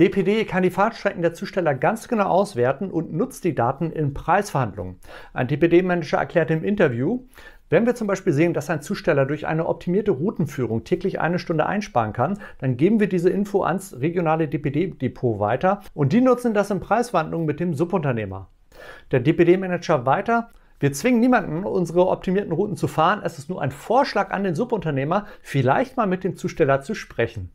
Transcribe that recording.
DPD kann die Fahrtstrecken der Zusteller ganz genau auswerten und nutzt die Daten in Preisverhandlungen. Ein DPD-Manager erklärte im Interview, wenn wir zum Beispiel sehen, dass ein Zusteller durch eine optimierte Routenführung täglich eine Stunde einsparen kann, dann geben wir diese Info ans regionale DPD-Depot weiter und die nutzen das in Preisverhandlungen mit dem Subunternehmer. Der DPD-Manager weiter, wir zwingen niemanden, unsere optimierten Routen zu fahren, es ist nur ein Vorschlag an den Subunternehmer, vielleicht mal mit dem Zusteller zu sprechen.